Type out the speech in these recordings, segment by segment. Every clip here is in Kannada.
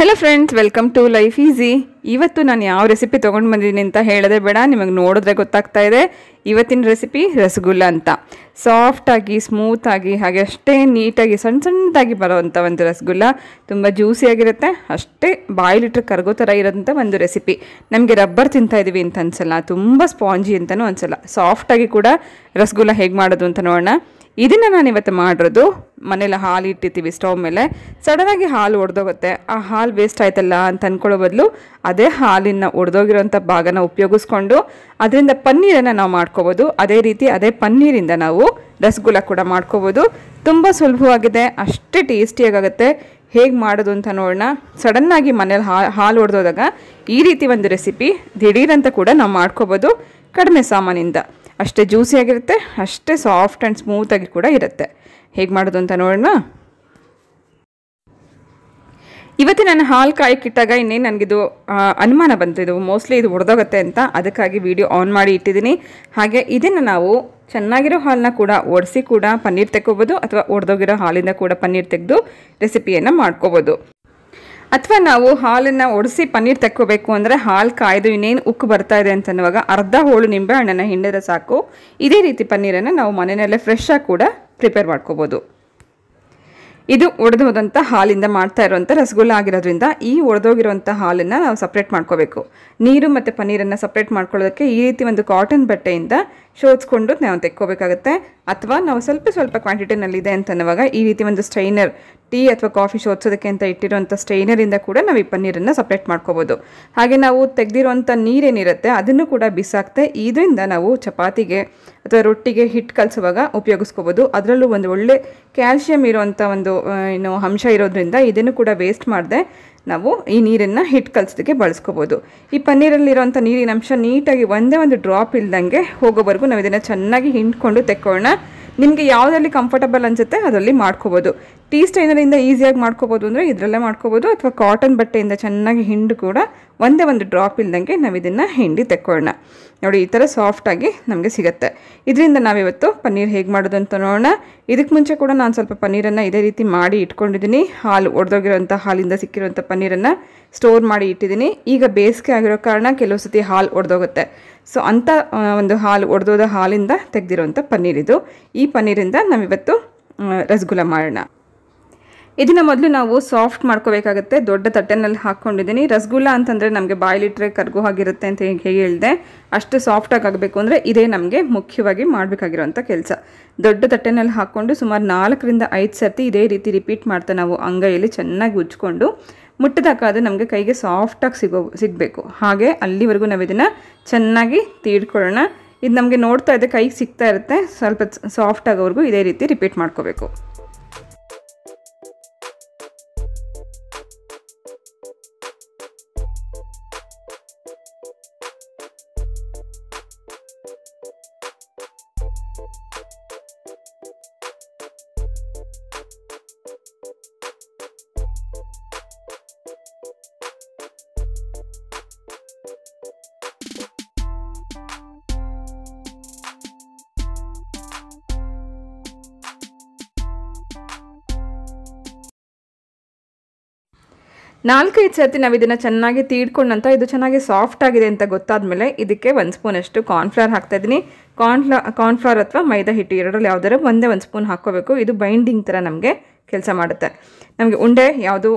hello friends welcome to life easy ಇವತ್ತು ನಾನು ಯಾವ ರೆಸಿಪಿ ತೊಗೊಂಡು ಬಂದಿದ್ದೀನಿ ಅಂತ ಹೇಳೋದೇ ಬೇಡ ನಿಮಗೆ ನೋಡಿದ್ರೆ ಗೊತ್ತಾಗ್ತಾ ಇದೆ ಇವತ್ತಿನ ರೆಸಿಪಿ ರಸಗುಲ್ಲ ಅಂತ ಸಾಫ್ಟಾಗಿ ಸ್ಮೂತಾಗಿ ಹಾಗೆ ಅಷ್ಟೇ ನೀಟಾಗಿ ಸಣ್ಣ ಸಣ್ಣದಾಗಿ ಬರೋವಂಥ ಒಂದು ರಸಗುಲ್ಲ ತುಂಬ ಜ್ಯೂಸಿಯಾಗಿರುತ್ತೆ ಅಷ್ಟೇ ಬಾಯ್ಲಿಟ್ರೆ ಕರಗೋ ಥರ ಇರೋಂಥ ಒಂದು ರೆಸಿಪಿ ನಮಗೆ ರಬ್ಬರ್ ತಿಂತಾ ಇದ್ದೀವಿ ಅಂತ ಅನ್ಸಲ್ಲ ತುಂಬ ಸ್ಪಾಂಜಿ ಅಂತಲೂ ಅನ್ಸಲ್ಲ ಸಾಫ್ಟಾಗಿ ಕೂಡ ರಸಗುಲ್ಲ ಹೇಗೆ ಮಾಡೋದು ಅಂತ ನೋಡೋಣ ಇದನ್ನು ನಾನು ಇವತ್ತು ಮಾಡಿರೋದು ಮನೇಲಿ ಹಾಲು ಇಟ್ಟಿರ್ತೀವಿ ಸ್ಟವ್ ಮೇಲೆ ಸಡನ್ನಾಗಿ ಹಾಲು ಒಡೆದೋಗುತ್ತೆ ಆ ಹಾಲು ವೇಸ್ಟ್ ಆಯ್ತಲ್ಲ ಅಂತ ಅಂದ್ಕೊಳ್ಳೋ ಬದಲು ಅದೇ ಹಾಲಿನ ಒಡೆದೋಗಿರೋಂಥ ಭಾಗನ ಉಪಯೋಗಿಸ್ಕೊಂಡು ಅದರಿಂದ ಪನ್ನೀರನ್ನು ನಾವು ಮಾಡ್ಕೋಬೋದು ಅದೇ ರೀತಿ ಅದೇ ಪನ್ನೀರಿಂದ ನಾವು ರಸಗುಲ್ಲ ಕೂಡ ಮಾಡ್ಕೋಬೋದು ತುಂಬ ಸುಲಭವಾಗಿದೆ ಅಷ್ಟೇ ಟೇಸ್ಟಿಯಾಗುತ್ತೆ ಹೇಗೆ ಮಾಡೋದು ಅಂತ ನೋಡೋಣ ಸಡನ್ನಾಗಿ ಮನೇಲಿ ಹಾ ಹಾಲು ಹೊಡೆದೋದಾಗ ಈ ರೀತಿ ಒಂದು ರೆಸಿಪಿ ದಿಢೀರಂತ ಕೂಡ ನಾವು ಮಾಡ್ಕೋಬೋದು ಕಡಿಮೆ ಸಾಮಾನಿಂದ ಅಷ್ಟೇ ಜ್ಯೂಸಿಯಾಗಿರುತ್ತೆ ಅಷ್ಟೇ ಸಾಫ್ಟ್ ಆ್ಯಂಡ್ ಸ್ಮೂತಾಗಿ ಕೂಡ ಇರುತ್ತೆ ಹೇಗೆ ಮಾಡೋದು ಅಂತ ನೋಡೋಣ ಇವತ್ತು ನಾನು ಹಾಲು ಕಾಯಕ್ಕಿಟ್ಟಾಗ ಇನ್ನೇನು ನನಗಿದು ಅನುಮಾನ ಬಂತು ಇದು ಮೋಸ್ಟ್ಲಿ ಇದು ಒಡೆದೋಗುತ್ತೆ ಅಂತ ಅದಕ್ಕಾಗಿ ವಿಡಿಯೋ ಆನ್ ಮಾಡಿ ಇಟ್ಟಿದ್ದೀನಿ ಹಾಗೆ ಇದನ್ನು ನಾವು ಚೆನ್ನಾಗಿರೋ ಹಾಲನ್ನ ಕೂಡ ಒಡಿಸಿ ಕೂಡ ಪನ್ನೀರ್ ತೆಕ್ಕೋಬೋದು ಅಥವಾ ಒಡೆದೋಗಿರೋ ಹಾಲಿಂದ ಕೂಡ ಪನ್ನೀರ್ ತೆಗೆದು ರೆಸಿಪಿಯನ್ನು ಮಾಡ್ಕೋಬೋದು ಅಥವಾ ನಾವು ಹಾಲನ್ನು ಒಡಿಸಿ ಪನ್ನೀರ್ ತಕ್ಕೋಬೇಕು ಅಂದರೆ ಹಾಲು ಕಾಯ್ದು ಇನ್ನೇನು ಉಕ್ಕು ಬರ್ತಾ ಇದೆ ಅನ್ನುವಾಗ ಅರ್ಧ ಹೋಳು ನಿಂಬೆ ಹಣ್ಣನ್ನು ಹಿಂಡಿದ್ರೆ ಸಾಕು ಇದೇ ರೀತಿ ಪನ್ನೀರನ್ನು ನಾವು ಮನೆಯಲ್ಲೇ ಫ್ರೆಶ್ಶಾಗಿ ಕೂಡ ಪ್ರಿಪೇರ್ ಮಾಡ್ಕೋಬೋದು ಇದು ಒಡೆದು ಹೋದಂಥ ಹಾಲಿಂದ ಮಾಡ್ತಾ ಇರುವಂಥ ರಸಗುಲ್ಲ ಆಗಿರೋದ್ರಿಂದ ಈ ಒಡೆದೋಗಿರುವಂಥ ಹಾಲನ್ನು ನಾವು ಸಪ್ರೇಟ್ ಮಾಡ್ಕೋಬೇಕು ನೀರು ಮತ್ತು ಪನ್ನೀರನ್ನು ಸಪ್ರೇಟ್ ಮಾಡ್ಕೊಳ್ಳೋದಕ್ಕೆ ಈ ರೀತಿ ಒಂದು ಕಾಟನ್ ಬಟ್ಟೆಯಿಂದ ಶೋಧಿಸ್ಕೊಂಡು ನಾವು ತೆಕ್ಕೋಬೇಕಾಗುತ್ತೆ ಅಥವಾ ನಾವು ಸ್ವಲ್ಪ ಸ್ವಲ್ಪ ಕ್ವಾಂಟಿಟಿನಲ್ಲಿದೆ ಅಂತನ್ನುವಾಗ ಈ ರೀತಿ ಒಂದು ಸ್ಟ್ರೈನರ್ ಟೀ ಅಥವಾ ಕಾಫಿ ಶೋಧಿಸೋದಕ್ಕೆ ಅಂತ ಇಟ್ಟಿರುವಂಥ ಸ್ಟ್ರೈನರಿಂದ ಕೂಡ ನಾವು ಈ ಪನ್ನೀರನ್ನು ಸಪ್ರೇಟ್ ಮಾಡ್ಕೋಬೋದು ಹಾಗೆ ನಾವು ತೆಗೆದಿರುವಂಥ ನೀರೇನಿರುತ್ತೆ ಅದನ್ನು ಕೂಡ ಬಿಸಾಕ್ತೆ ಇದರಿಂದ ನಾವು ಚಪಾತಿಗೆ ಅಥವಾ ರೊಟ್ಟಿಗೆ ಹಿಟ್ಟು ಕಲಿಸುವಾಗ ಉಪಯೋಗಿಸ್ಕೋಬೋದು ಅದರಲ್ಲೂ ಒಂದು ಒಳ್ಳೆ ಕ್ಯಾಲ್ಶಿಯಂ ಇರೋವಂಥ ಒಂದು ಏನು ಅಂಶ ಇರೋದ್ರಿಂದ ಇದನ್ನು ಕೂಡ ವೇಸ್ಟ್ ಮಾಡಿದೆ ನಾವು ಈ ನೀರನ್ನು ಹಿಟ್ಟು ಕಲಿಸೋದಕ್ಕೆ ಬಳಸ್ಕೋಬೋದು ಈ ಪನ್ನೀರಲ್ಲಿರೋಂಥ ನೀರಿನ ಅಂಶ ನೀಟಾಗಿ ಒಂದೇ ಒಂದು ಡ್ರಾಪ್ ಇಲ್ದಂಗೆ ಹೋಗೋವರೆಗೂ ನಾವು ಇದನ್ನು ಚೆನ್ನಾಗಿ ಹಿಂಡ್ಕೊಂಡು ತೆಕ್ಕೋಣ ನಿಮಗೆ ಯಾವುದರಲ್ಲಿ ಕಂಫರ್ಟಬಲ್ ಅನಿಸುತ್ತೆ ಅದರಲ್ಲಿ ಮಾಡ್ಕೋಬೋದು ಟೀ ಸ್ಟೈನರಿಂದ ಈಸಿಯಾಗಿ ಮಾಡ್ಕೋಬೋದು ಅಂದರೆ ಇದರಲ್ಲೇ ಮಾಡ್ಕೋಬೋದು ಅಥವಾ ಕಾಟನ್ ಬಟ್ಟೆಯಿಂದ ಚೆನ್ನಾಗಿ ಹಿಂಡು ಕೂಡ ಒಂದೇ ಒಂದು ಡ್ರಾಪ್ ಇಲ್ದಂಗೆ ನಾವು ಇದನ್ನು ಹಿಂಡಿ ತೆಕ್ಕೊಳ್ಳೋಣ ನೋಡಿ ಈ ಥರ ಸಾಫ್ಟಾಗಿ ನಮಗೆ ಸಿಗುತ್ತೆ ಇದರಿಂದ ನಾವಿವತ್ತು ಪನ್ನೀರ್ ಹೇಗೆ ಮಾಡೋದು ಅಂತ ನೋಡೋಣ ಇದಕ್ಕೆ ಮುಂಚೆ ಕೂಡ ನಾನು ಸ್ವಲ್ಪ ಪನ್ನೀರನ್ನು ಇದೇ ರೀತಿ ಮಾಡಿ ಇಟ್ಕೊಂಡಿದ್ದೀನಿ ಹಾಲು ಒಡೆದೋಗಿರೋಂಥ ಹಾಲಿಂದ ಸಿಕ್ಕಿರೋಂಥ ಪನ್ನೀರನ್ನು ಸ್ಟೋರ್ ಮಾಡಿ ಇಟ್ಟಿದ್ದೀನಿ ಈಗ ಬೇಸಿಗೆ ಆಗಿರೋ ಕಾರಣ ಕೆಲವು ಸತಿ ಹಾಲು ಒಡೆದೋಗುತ್ತೆ ಸೊ ಅಂಥ ಒಂದು ಹಾಲು ಒಡೆದೋದ ಹಾಲಿಂದ ತೆಗ್ದಿರೋಂಥ ಪನ್ನೀರ್ ಇದು ಈ ಪನ್ನೀರಿಂದ ನಾವಿವತ್ತು ರಸಗುಲ್ಲ ಮಾಡೋಣ ಇದನ್ನು ಮೊದಲು ನಾವು ಸಾಫ್ಟ್ ಮಾಡ್ಕೋಬೇಕಾಗುತ್ತೆ ದೊಡ್ಡ ತಟ್ಟೆನಲ್ಲಿ ಹಾಕ್ಕೊಂಡಿದ್ದೀನಿ ರಸಗುಲ್ಲ ಅಂತಂದರೆ ನಮಗೆ ಬಾಯ್ಲಿಟ್ರೆ ಕರ್ಗು ಹಾಗಿರುತ್ತೆ ಅಂತ ಹೇಗೆ ಹೇಳಿದೆ ಅಷ್ಟು ಸಾಫ್ಟಾಗಿ ಆಗಬೇಕು ಅಂದರೆ ಇದೇ ನಮಗೆ ಮುಖ್ಯವಾಗಿ ಮಾಡಬೇಕಾಗಿರೋಂಥ ಕೆಲಸ ದೊಡ್ಡ ತಟ್ಟೆನಲ್ಲಿ ಹಾಕ್ಕೊಂಡು ಸುಮಾರು ನಾಲ್ಕರಿಂದ ಐದು ಸರ್ತಿ ಇದೇ ರೀತಿ ರಿಪೀಟ್ ಮಾಡ್ತಾ ನಾವು ಅಂಗೈಯಲ್ಲಿ ಚೆನ್ನಾಗಿ ಉಜ್ಕೊಂಡು ಅದು ನಮಗೆ ಕೈಗೆ ಸಾಫ್ಟಾಗಿ ಸಿಗೋ ಸಿಗಬೇಕು ಹಾಗೆ ಅಲ್ಲಿವರೆಗೂ ನಾವು ಇದನ್ನು ಚೆನ್ನಾಗಿ ತೀಡ್ಕೊಳ್ಳೋಣ ಇದು ನಮಗೆ ನೋಡ್ತಾ ಇದ್ದೆ ಕೈಗೆ ಸಿಗ್ತಾ ಇರುತ್ತೆ ಸ್ವಲ್ಪ ಸಾಫ್ಟ್ ಆಗೋವರೆಗೂ ಇದೇ ರೀತಿ ರಿಪೀಟ್ ಮಾಡ್ಕೋಬೇಕು ನಾಲ್ಕೈದು ಸರ್ತಿ ನಾವು ಇದನ್ನು ಚೆನ್ನಾಗಿ ತೀಡ್ಕೊಂಡಂತ ಇದು ಚೆನ್ನಾಗಿ ಸಾಫ್ಟ್ ಆಗಿದೆ ಅಂತ ಮೇಲೆ ಇದಕ್ಕೆ ಒಂದು ಸ್ಪೂನ್ ಅಷ್ಟು ಕಾರ್ನ್ಫ್ಲವರ್ ಹಾಕ್ತಾ ಇದ್ದೀನಿ ಕಾರ್ನ್ಫ್ಲಾ ಕಾರ್ನ್ಫ್ಲವರ್ ಅಥವಾ ಮೈದಾ ಹಿಟ್ಟು ಎರಡರಲ್ಲಿ ಯಾವುದಾದ್ರು ಒಂದೇ ಒಂದು ಸ್ಪೂನ್ ಹಾಕ್ಕೋಬೇಕು ಇದು ಬೈಂಡಿಂಗ್ ಥರ ನಮಗೆ ಕೆಲಸ ಮಾಡುತ್ತೆ ನಮಗೆ ಉಂಡೆ ಯಾವುದು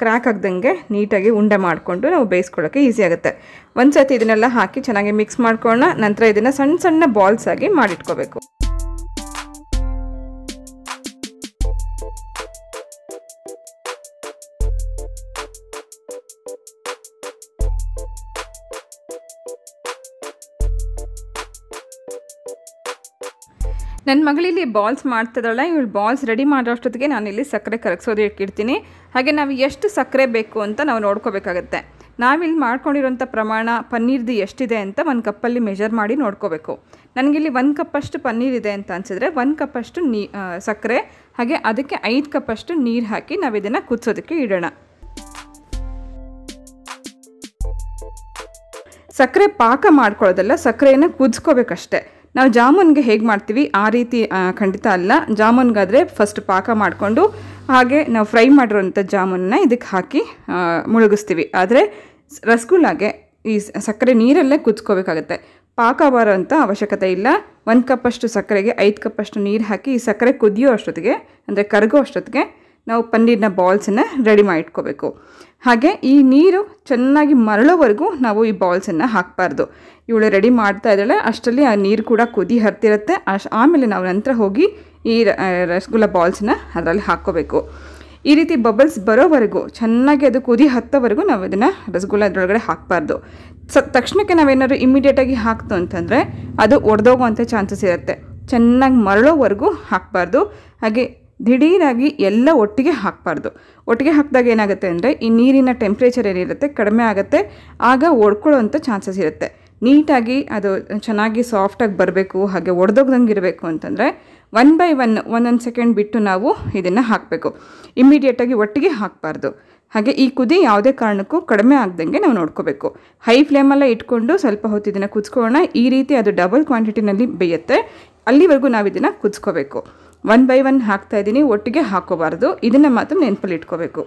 ಕ್ರ್ಯಾಕ್ ಆಗ್ದಂಗೆ ನೀಟಾಗಿ ಉಂಡೆ ಮಾಡಿಕೊಂಡು ನಾವು ಬೇಯಿಸ್ಕೊಳ್ಳೋಕ್ಕೆ ಈಸಿ ಆಗುತ್ತೆ ಒಂದು ಸರ್ತಿ ಇದನ್ನೆಲ್ಲ ಹಾಕಿ ಚೆನ್ನಾಗಿ ಮಿಕ್ಸ್ ಮಾಡ್ಕೊಳ್ಳೋಣ ನಂತರ ಇದನ್ನು ಸಣ್ಣ ಸಣ್ಣ ಬಾಲ್ಸ್ ಆಗಿ ಮಾಡಿಟ್ಕೋಬೇಕು ನನ್ನ ಮಗಳಿಲ್ಲಿ ಬಾಲ್ಸ್ ಮಾಡ್ತಿದ್ದಾಳೆ ಇವಳು ಬಾಲ್ಸ್ ರೆಡಿ ಮಾಡೋಷ್ಟೊತ್ತಿಗೆ ನಾನಿಲ್ಲಿ ಸಕ್ಕರೆ ಕರಗಿಸೋದು ಇಟ್ಕಿಡ್ತೀನಿ ಹಾಗೆ ನಾವು ಎಷ್ಟು ಸಕ್ಕರೆ ಬೇಕು ಅಂತ ನಾವು ನೋಡ್ಕೋಬೇಕಾಗತ್ತೆ ನಾವಿಲ್ಲಿ ಮಾಡ್ಕೊಂಡಿರೋಂಥ ಪ್ರಮಾಣ ಪನ್ನೀರ್ದು ಎಷ್ಟಿದೆ ಅಂತ ಒಂದು ಕಪ್ಪಲ್ಲಿ ಮೆಷರ್ ಮಾಡಿ ನೋಡ್ಕೋಬೇಕು ನನಗಿಲ್ಲಿ ಒಂದು ಕಪ್ಪಷ್ಟು ಪನ್ನೀರ್ ಇದೆ ಅಂತ ಅನಿಸಿದ್ರೆ ಒಂದು ಕಪ್ಪಷ್ಟು ನೀ ಸಕ್ಕರೆ ಹಾಗೆ ಅದಕ್ಕೆ ಐದು ಕಪ್ಪಷ್ಟು ನೀರು ಹಾಕಿ ನಾವು ಇದನ್ನು ಕುದಿಸೋದಕ್ಕೆ ಇಡೋಣ ಸಕ್ಕರೆ ಪಾಕ ಮಾಡ್ಕೊಳ್ಳೋದಲ್ಲ ಸಕ್ಕರೆಯನ್ನು ಕುದಿಸ್ಕೋಬೇಕಷ್ಟೆ ನಾವು ಜಾಮೂನ್ಗೆ ಹೇಗೆ ಮಾಡ್ತೀವಿ ಆ ರೀತಿ ಖಂಡಿತ ಅಲ್ಲ ಜಾಮೂನ್ಗಾದರೆ ಫಸ್ಟ್ ಪಾಕ ಮಾಡಿಕೊಂಡು ಹಾಗೆ ನಾವು ಫ್ರೈ ಮಾಡಿರೋಂಥ ಜಾಮೂನನ್ನ ಇದಕ್ಕೆ ಹಾಕಿ ಮುಳುಗಿಸ್ತೀವಿ ಆದರೆ ರಸಗುಲ್ಲಾಗೆ ಈ ಸಕ್ಕರೆ ನೀರಲ್ಲೇ ಕುದ್ಕೋಬೇಕಾಗತ್ತೆ ಪಾಕ ಬರೋ ಅಂಥ ಅವಶ್ಯಕತೆ ಇಲ್ಲ ಒಂದು ಕಪ್ಪಷ್ಟು ಸಕ್ಕರೆಗೆ ಐದು ಕಪ್ಪಷ್ಟು ನೀರು ಹಾಕಿ ಈ ಸಕ್ಕರೆ ಕುದಿಯೋ ಅಷ್ಟೊತ್ತಿಗೆ ಅಂದರೆ ಕರಗೋ ಅಷ್ಟೊತ್ತಿಗೆ ನಾವು ಪನ್ನೀರ್ನ ಬಾಲ್ಸನ್ನು ರೆಡಿ ಮಾಡಿ ಇಟ್ಕೋಬೇಕು ಹಾಗೆ ಈ ನೀರು ಚೆನ್ನಾಗಿ ಮರಳೋವರೆಗೂ ನಾವು ಈ ಬಾಲ್ಸನ್ನು ಹಾಕಬಾರ್ದು ಇವಳು ರೆಡಿ ಮಾಡ್ತಾ ಇದ್ದಾಳೆ ಅಷ್ಟರಲ್ಲಿ ಆ ನೀರು ಕೂಡ ಕುದಿ ಹರ್ತಿರುತ್ತೆ ಅಶ್ ಆಮೇಲೆ ನಾವು ನಂತರ ಹೋಗಿ ಈ ರಸಗುಲ್ಲ ಬಾಲ್ಸನ್ನ ಅದರಲ್ಲಿ ಹಾಕ್ಕೋಬೇಕು ಈ ರೀತಿ ಬಬಲ್ಸ್ ಬರೋವರೆಗೂ ಚೆನ್ನಾಗಿ ಅದು ಕುದಿ ಹತ್ತೋವರೆಗೂ ನಾವು ಇದನ್ನು ರಸಗುಲ್ಲ ಅದರೊಳಗಡೆ ಹಾಕಬಾರ್ದು ಸ ತಕ್ಷಣಕ್ಕೆ ನಾವೇನಾದ್ರು ಇಮಿಡಿಯೇಟಾಗಿ ಹಾಕ್ತು ಅಂತಂದರೆ ಅದು ಒಡೆದೋಗುವಂಥ ಚಾನ್ಸಸ್ ಇರುತ್ತೆ ಚೆನ್ನಾಗಿ ಮರಳೋವರೆಗೂ ಹಾಕಬಾರ್ದು ಹಾಗೆ ದಿಢೀರಾಗಿ ಎಲ್ಲ ಒಟ್ಟಿಗೆ ಹಾಕಬಾರ್ದು ಒಟ್ಟಿಗೆ ಹಾಕಿದಾಗ ಏನಾಗುತ್ತೆ ಅಂದರೆ ಈ ನೀರಿನ ಟೆಂಪ್ರೇಚರ್ ಏನಿರುತ್ತೆ ಕಡಿಮೆ ಆಗುತ್ತೆ ಆಗ ಒಡ್ಕೊಳ್ಳೋವಂಥ ಚಾನ್ಸಸ್ ಇರುತ್ತೆ ನೀಟಾಗಿ ಅದು ಚೆನ್ನಾಗಿ ಸಾಫ್ಟಾಗಿ ಬರಬೇಕು ಹಾಗೆ ಒಡೆದೋಗ್ದಂಗೆ ಇರಬೇಕು ಅಂತಂದರೆ ಒನ್ ಬೈ ಒನ್ ಒಂದೊಂದು ಸೆಕೆಂಡ್ ಬಿಟ್ಟು ನಾವು ಇದನ್ನು ಹಾಕಬೇಕು ಇಮ್ಮಿಡಿಯೇಟಾಗಿ ಒಟ್ಟಿಗೆ ಹಾಕಬಾರ್ದು ಹಾಗೆ ಈ ಕುದಿ ಯಾವುದೇ ಕಾರಣಕ್ಕೂ ಕಡಿಮೆ ಆಗ್ದಂಗೆ ನಾವು ನೋಡ್ಕೋಬೇಕು ಹೈ ಫ್ಲೇಮಲ್ಲ ಇಟ್ಕೊಂಡು ಸ್ವಲ್ಪ ಹೊತ್ತು ಇದನ್ನು ಕುದಿಸ್ಕೊಳ್ಳೋಣ ಈ ರೀತಿ ಅದು ಡಬಲ್ ಕ್ವಾಂಟಿಟಿನಲ್ಲಿ ಬೇಯುತ್ತೆ ಅಲ್ಲಿವರೆಗೂ ನಾವು ಇದನ್ನು ಕುದ್ಸ್ಕೋಬೇಕು ಒನ್ ಬೈ ಒನ್ ಹಾಕ್ತಾ ಇದ್ದೀನಿ ಒಟ್ಟಿಗೆ ಹಾಕೋಬಾರ್ದು ಇದನ್ನು ಮಾತ್ರ ನೆನಪಲ್ಲಿ ಇಟ್ಕೋಬೇಕು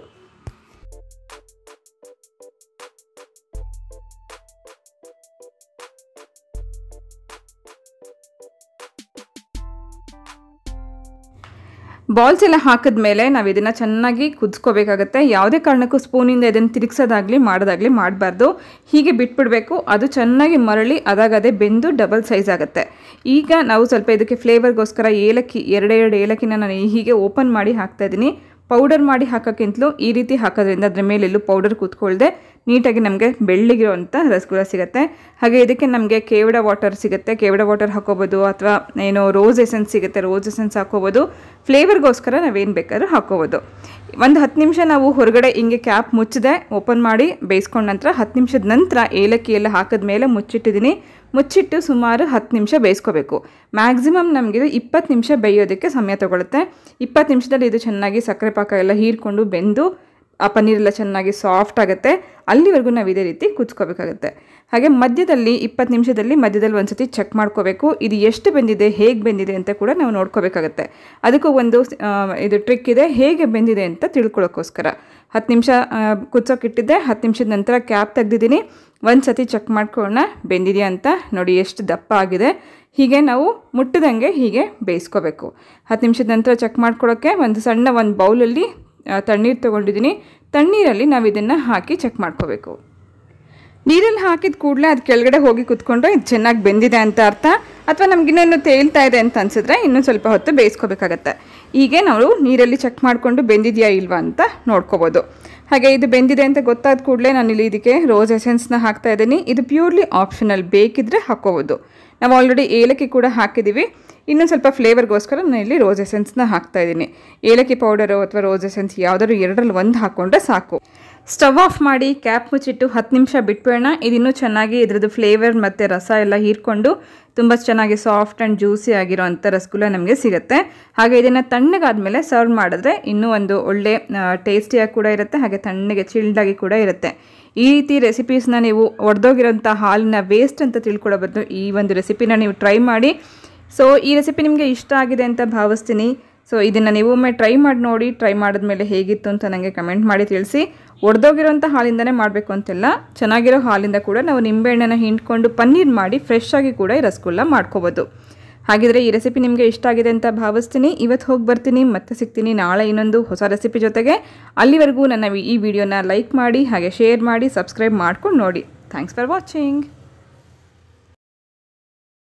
ಬಾಲ್ಸ್ ಎಲ್ಲ ಹಾಕಿದ ಮೇಲೆ ನಾವು ಇದನ್ನು ಚೆನ್ನಾಗಿ ಕುದಿಸ್ಕೋಬೇಕಾಗತ್ತೆ ಯಾವುದೇ ಕಾರಣಕ್ಕೂ ಸ್ಪೂನಿಂದ ಇದನ್ನು ತಿರುಗಿಸೋದಾಗಲಿ ಮಾಡೋದಾಗಲಿ ಮಾಡಬಾರ್ದು ಹೀಗೆ ಬಿಟ್ಬಿಡಬೇಕು ಅದು ಚೆನ್ನಾಗಿ ಮರಳಿ ಅದಾಗದೇ ಬೆಂದು ಡಬಲ್ ಸೈಜ್ ಆಗುತ್ತೆ ಈಗ ನಾವು ಸ್ವಲ್ಪ ಇದಕ್ಕೆ ಫ್ಲೇವರ್ಗೋಸ್ಕರ ಏಲಕ್ಕಿ ಎರಡೆರಡು ಏಲಕ್ಕಿನ ನಾನು ಹೀಗೆ ಓಪನ್ ಮಾಡಿ ಹಾಕ್ತಾಯಿದ್ದೀನಿ ಪೌಡರ್ ಮಾಡಿ ಹಾಕೋಕ್ಕಿಂತಲೂ ಈ ರೀತಿ ಹಾಕೋದ್ರಿಂದ ಅದರ ಮೇಲೆಲ್ಲೂ ಪೌಡರ್ ಕೂತ್ಕೊಳ್ಳದೆ ನೀಟಾಗಿ ನಮಗೆ ಬೆಳ್ಳಿಗಿರುವಂಥ ರಸಗುಲ್ಲ ಸಿಗುತ್ತೆ ಹಾಗೆ ಇದಕ್ಕೆ ನಮಗೆ ಕೇವಡ ವಾಟರ್ ಸಿಗುತ್ತೆ ಕೇವಡ ವಾಟರ್ ಹಾಕೋಬೋದು ಅಥವಾ ಏನೋ ರೋಸ್ ಎಸೆನ್ಸ್ ಸಿಗುತ್ತೆ ರೋಸ್ ಎಸೆನ್ಸ್ ಹಾಕೋಬೋದು ಫ್ಲೇವರ್ಗೋಸ್ಕರ ನಾವೇನು ಬೇಕಾದ್ರೂ ಹಾಕೋಬೋದು ಒಂದು ಹತ್ತು ನಿಮಿಷ ನಾವು ಹೊರಗಡೆ ಹಿಂಗೆ ಕ್ಯಾಪ್ ಮುಚ್ಚಿದೆ ಓಪನ್ ಮಾಡಿ ಬೇಯಿಸ್ಕೊಂಡ ನಂತರ ಹತ್ತು ನಿಮಿಷದ ನಂತರ ಏಲಕ್ಕಿ ಎಲ್ಲ ಹಾಕಿದ ಮೇಲೆ ಮುಚ್ಚಿಟ್ಟಿದ್ದೀನಿ ಮುಚ್ಚಿಟ್ಟು ಸುಮಾರು ಹತ್ತು ನಿಮಿಷ ಬೇಯಿಸ್ಕೋಬೇಕು ಮ್ಯಾಕ್ಸಿಮಮ್ ನಮಗಿದು ಇಪ್ಪತ್ತು ನಿಮಿಷ ಬೇಯೋದಕ್ಕೆ ಸಮಯ ತೊಗೊಳುತ್ತೆ ಇಪ್ಪತ್ತು ನಿಮಿಷದಲ್ಲಿ ಇದು ಚೆನ್ನಾಗಿ ಸಕ್ಕರೆ ಪಾಕ ಎಲ್ಲ ಹೀರಿಕೊಂಡು ಬೆಂದು ಆ ಪನ್ನೀರೆಲ್ಲ ಚೆನ್ನಾಗಿ ಸಾಫ್ಟ್ ಆಗುತ್ತೆ ಅಲ್ಲಿವರೆಗೂ ನಾವು ಇದೇ ರೀತಿ ಕುದ್ಕೋಬೇಕಾಗುತ್ತೆ ಹಾಗೆ ಮಧ್ಯದಲ್ಲಿ ಇಪ್ಪತ್ತು ನಿಮಿಷದಲ್ಲಿ ಮಧ್ಯದಲ್ಲಿ ಒಂದು ಸತಿ ಚೆಕ್ ಮಾಡ್ಕೋಬೇಕು ಇದು ಎಷ್ಟು ಬೆಂದಿದೆ ಹೇಗೆ ಬೆಂದಿದೆ ಅಂತ ಕೂಡ ನಾವು ನೋಡ್ಕೋಬೇಕಾಗತ್ತೆ ಅದಕ್ಕೂ ಒಂದು ಇದು ಟ್ರಿಕ್ ಇದೆ ಹೇಗೆ ಬೆಂದಿದೆ ಅಂತ ತಿಳ್ಕೊಳ್ಳೋಕ್ಕೋಸ್ಕರ ಹತ್ತು ನಿಮಿಷ ಇಟ್ಟಿದ್ದೆ ಹತ್ತು ನಿಮಿಷದ ನಂತರ ಕ್ಯಾಪ್ ತೆಗೆದಿದ್ದೀನಿ ಒಂದು ಸತಿ ಚೆಕ್ ಮಾಡ್ಕೊಳ್ಳೋಣ ಬೆಂದಿದೆಯಾ ಅಂತ ನೋಡಿ ಎಷ್ಟು ದಪ್ಪ ಆಗಿದೆ ಹೀಗೆ ನಾವು ಮುಟ್ಟದಂಗೆ ಹೀಗೆ ಬೇಯಿಸ್ಕೋಬೇಕು ಹತ್ತು ನಿಮಿಷದ ನಂತರ ಚೆಕ್ ಮಾಡ್ಕೊಳ್ಳೋಕ್ಕೆ ಒಂದು ಸಣ್ಣ ಒಂದು ಬೌಲಲ್ಲಿ ತಣ್ಣೀರು ತೊಗೊಂಡಿದ್ದೀನಿ ತಣ್ಣೀರಲ್ಲಿ ನಾವು ಇದನ್ನು ಹಾಕಿ ಚೆಕ್ ಮಾಡ್ಕೋಬೇಕು ನೀರಲ್ಲಿ ಹಾಕಿದ ಕೂಡಲೇ ಅದು ಕೆಳಗಡೆ ಹೋಗಿ ಕುತ್ಕೊಂಡು ಇದು ಚೆನ್ನಾಗಿ ಬೆಂದಿದೆ ಅಂತ ಅರ್ಥ ಅಥವಾ ನಮಗಿನ್ನೂ ತೇಲ್ತಾ ಇದೆ ಅಂತ ಅನಿಸಿದ್ರೆ ಇನ್ನೂ ಸ್ವಲ್ಪ ಹೊತ್ತು ಬೇಯಿಸ್ಕೋಬೇಕಾಗತ್ತೆ ಹೀಗೆ ನಾವು ನೀರಲ್ಲಿ ಚೆಕ್ ಮಾಡಿಕೊಂಡು ಬೆಂದಿದೆಯಾ ಇಲ್ವಾ ಅಂತ ನೋಡ್ಕೋಬೋದು ಹಾಗೆ ಇದು ಬೆಂದಿದೆ ಅಂತ ಗೊತ್ತಾದ ಕೂಡಲೇ ನಾನು ಇಲ್ಲಿ ಇದಕ್ಕೆ ರೋಸ್ ಎಸೆನ್ಸ್ನ ಹಾಕ್ತಾ ಇದ್ದೀನಿ ಇದು ಪ್ಯೂರ್ಲಿ ಆಪ್ಷನಲ್ ಬೇಕಿದ್ರೆ ಹಾಕ್ಕೋಬೋದು ನಾವು ಆಲ್ರೆಡಿ ಏಲಕ್ಕಿ ಕೂಡ ಹಾಕಿದ್ದೀವಿ ಇನ್ನೊಂದು ಸ್ವಲ್ಪ ಫ್ಲೇವರ್ಗೋಸ್ಕರ ನಾನು ಇಲ್ಲಿ ರೋಸ್ ಎಸೆನ್ಸ್ನ ಇದ್ದೀನಿ ಏಲಕ್ಕಿ ಪೌಡರು ಅಥವಾ ರೋಸ್ ಎಸೆನ್ಸ್ ಯಾವುದಾದ್ರು ಎರಡರಲ್ಲಿ ಒಂದು ಹಾಕ್ಕೊಂಡ್ರೆ ಸಾಕು ಸ್ಟವ್ ಆಫ್ ಮಾಡಿ ಕ್ಯಾಪ್ ಮುಚ್ಚಿಟ್ಟು ಹತ್ತು ನಿಮಿಷ ಬಿಟ್ಬಿಡೋಣ ಇದಿನ್ನೂ ಚೆನ್ನಾಗಿ ಇದ್ರದ್ದು ಫ್ಲೇವರ್ ಮತ್ತು ರಸ ಎಲ್ಲ ಹೀರ್ಕೊಂಡು ತುಂಬ ಚೆನ್ನಾಗಿ ಸಾಫ್ಟ್ ಆ್ಯಂಡ್ ಜ್ಯೂಸಿ ಆಗಿರೋ ಅಂಥ ರಸಗುಲ್ಲ ನಮಗೆ ಸಿಗುತ್ತೆ ಹಾಗೆ ಇದನ್ನು ತಣ್ಣಗಾದ್ಮೇಲೆ ಸರ್ವ್ ಮಾಡಿದ್ರೆ ಇನ್ನೂ ಒಂದು ಒಳ್ಳೆ ಟೇಸ್ಟಿಯಾಗಿ ಕೂಡ ಇರುತ್ತೆ ಹಾಗೆ ತಣ್ಣಗೆ ಚಿಲ್ಡಾಗಿ ಕೂಡ ಇರುತ್ತೆ ಈ ರೀತಿ ರೆಸಿಪೀಸ್ನ ನೀವು ಒಡೆದೋಗಿರೋಂಥ ಹಾಲಿನ ವೇಸ್ಟ್ ಅಂತ ತಿಳ್ಕೊಳಬಾರ್ದು ಈ ಒಂದು ರೆಸಿಪಿನ ನೀವು ಟ್ರೈ ಮಾಡಿ ಸೊ ಈ ರೆಸಿಪಿ ನಿಮಗೆ ಇಷ್ಟ ಆಗಿದೆ ಅಂತ ಭಾವಿಸ್ತೀನಿ ಸೊ ಇದನ್ನು ನೀವು ಒಮ್ಮೆ ಟ್ರೈ ಮಾಡಿ ನೋಡಿ ಟ್ರೈ ಮಾಡಿದ್ಮೇಲೆ ಹೇಗಿತ್ತು ಅಂತ ನನಗೆ ಕಮೆಂಟ್ ಮಾಡಿ ತಿಳಿಸಿ ಒಡೆದೋಗಿರೋಂಥ ಹಾಲಿಂದನೇ ಮಾಡಬೇಕು ಅಂತೆಲ್ಲ ಚೆನ್ನಾಗಿರೋ ಹಾಲಿಂದ ಕೂಡ ನಾವು ನಿಂಬೆಹಣ್ಣನ್ನು ಹಿಂಡ್ಕೊಂಡು ಪನ್ನೀರ್ ಮಾಡಿ ಫ್ರೆಶ್ ಆಗಿ ಕೂಡ ಈ ರಸಗುಲ್ಲ ಮಾಡ್ಕೋಬೋದು ಹಾಗಿದ್ರೆ ಈ ರೆಸಿಪಿ ನಿಮಗೆ ಇಷ್ಟ ಆಗಿದೆ ಅಂತ ಭಾವಿಸ್ತೀನಿ ಇವತ್ತು ಹೋಗಿ ಬರ್ತೀನಿ ಮತ್ತೆ ಸಿಗ್ತೀನಿ ನಾಳೆ ಇನ್ನೊಂದು ಹೊಸ ರೆಸಿಪಿ ಜೊತೆಗೆ ಅಲ್ಲಿವರೆಗೂ ನನ್ನ ಈ ವಿಡಿಯೋನ ಲೈಕ್ ಮಾಡಿ ಹಾಗೆ ಶೇರ್ ಮಾಡಿ ಸಬ್ಸ್ಕ್ರೈಬ್ ಮಾಡ್ಕೊಂಡು ನೋಡಿ ಥ್ಯಾಂಕ್ಸ್ ಫಾರ್ ವಾಚಿಂಗ್